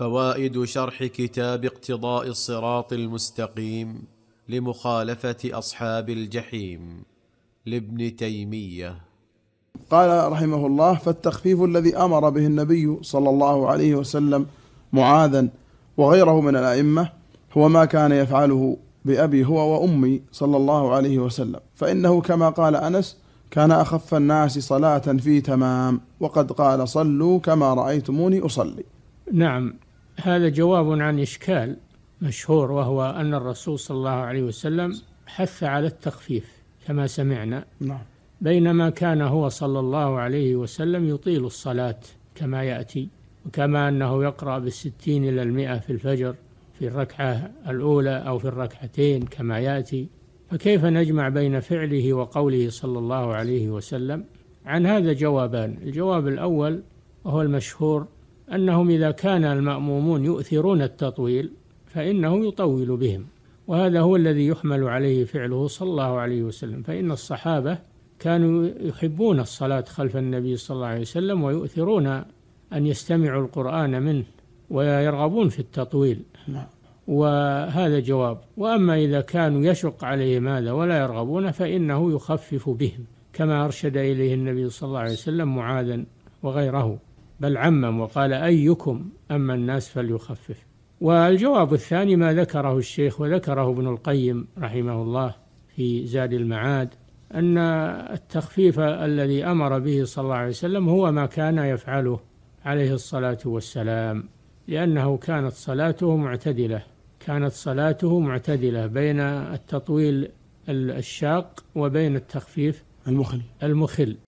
فوائد شرح كتاب اقتضاء الصراط المستقيم لمخالفه اصحاب الجحيم لابن تيميه قال رحمه الله فالتخفيف الذي امر به النبي صلى الله عليه وسلم معاذا وغيره من الائمه هو ما كان يفعله بأبي هو وأمي صلى الله عليه وسلم فإنه كما قال أنس كان أخف الناس صلاة في تمام وقد قال صلوا كما رأيتموني أصلي نعم هذا جواب عن إشكال مشهور وهو أن الرسول صلى الله عليه وسلم حث على التخفيف كما سمعنا نعم بينما كان هو صلى الله عليه وسلم يطيل الصلاة كما يأتي وكما أنه يقرأ بالستين إلى المئة في الفجر في الركعة الأولى أو في الركعتين كما يأتي فكيف نجمع بين فعله وقوله صلى الله عليه وسلم عن هذا جوابان الجواب الأول وهو المشهور أنهم إذا كان المأمومون يؤثرون التطويل فإنه يطول بهم وهذا هو الذي يحمل عليه فعله صلى الله عليه وسلم فإن الصحابة كانوا يحبون الصلاة خلف النبي صلى الله عليه وسلم ويؤثرون أن يستمعوا القرآن منه ويرغبون في التطويل نعم. وهذا جواب وأما إذا كانوا يشق عليهم هذا ولا يرغبون فإنه يخفف بهم كما أرشد إليه النبي صلى الله عليه وسلم معاذا وغيره بل عمم وقال أيكم أما الناس فليخفف والجواب الثاني ما ذكره الشيخ وذكره ابن القيم رحمه الله في زاد المعاد أن التخفيف الذي أمر به صلى الله عليه وسلم هو ما كان يفعله عليه الصلاة والسلام لأنه كانت صلاته معتدلة كانت صلاته معتدلة بين التطويل الشاق وبين التخفيف المخل المخل